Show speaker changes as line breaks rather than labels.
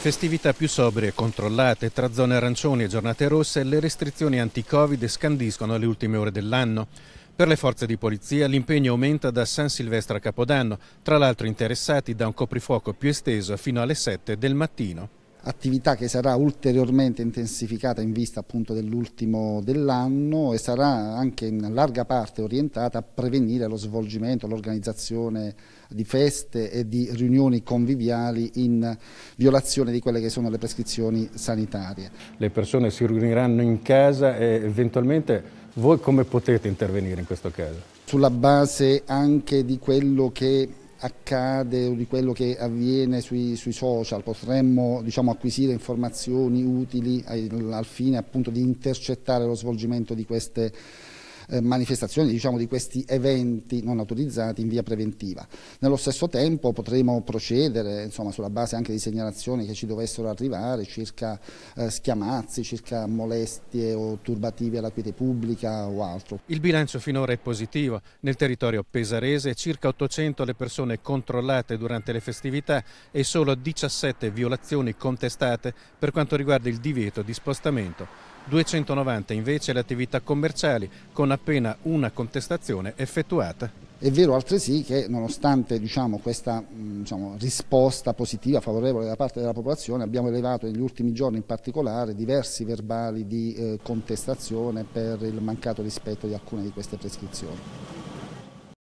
Festività più sobrie, e controllate, tra zone arancioni e giornate rosse, le restrizioni anti-Covid scandiscono le ultime ore dell'anno. Per le forze di polizia l'impegno aumenta da San Silvestro a Capodanno, tra l'altro interessati da un coprifuoco più esteso fino alle 7 del mattino
attività che sarà ulteriormente intensificata in vista appunto dell'ultimo dell'anno e sarà anche in larga parte orientata a prevenire lo svolgimento, l'organizzazione di feste e di riunioni conviviali in violazione di quelle che sono le prescrizioni sanitarie.
Le persone si riuniranno in casa e eventualmente voi come potete intervenire in questo caso?
Sulla base anche di quello che accade o di quello che avviene sui, sui social, potremmo diciamo, acquisire informazioni utili al, al fine appunto, di intercettare lo svolgimento di queste eh, manifestazioni, diciamo, di questi eventi non autorizzati in via preventiva. Nello stesso tempo potremo procedere insomma, sulla base anche di segnalazioni che ci dovessero arrivare circa eh, schiamazzi, circa molestie o turbative alla quiete pubblica o altro.
Il bilancio finora è positivo. Nel territorio pesarese circa 800 le persone controllate durante le festività e solo 17 violazioni contestate per quanto riguarda il divieto di spostamento. 290 invece le attività commerciali con appena una contestazione effettuata.
È vero altresì che nonostante diciamo, questa mm, diciamo, risposta positiva, favorevole da parte della popolazione, abbiamo elevato negli ultimi giorni in particolare diversi verbali di eh, contestazione per il mancato rispetto di alcune di queste prescrizioni.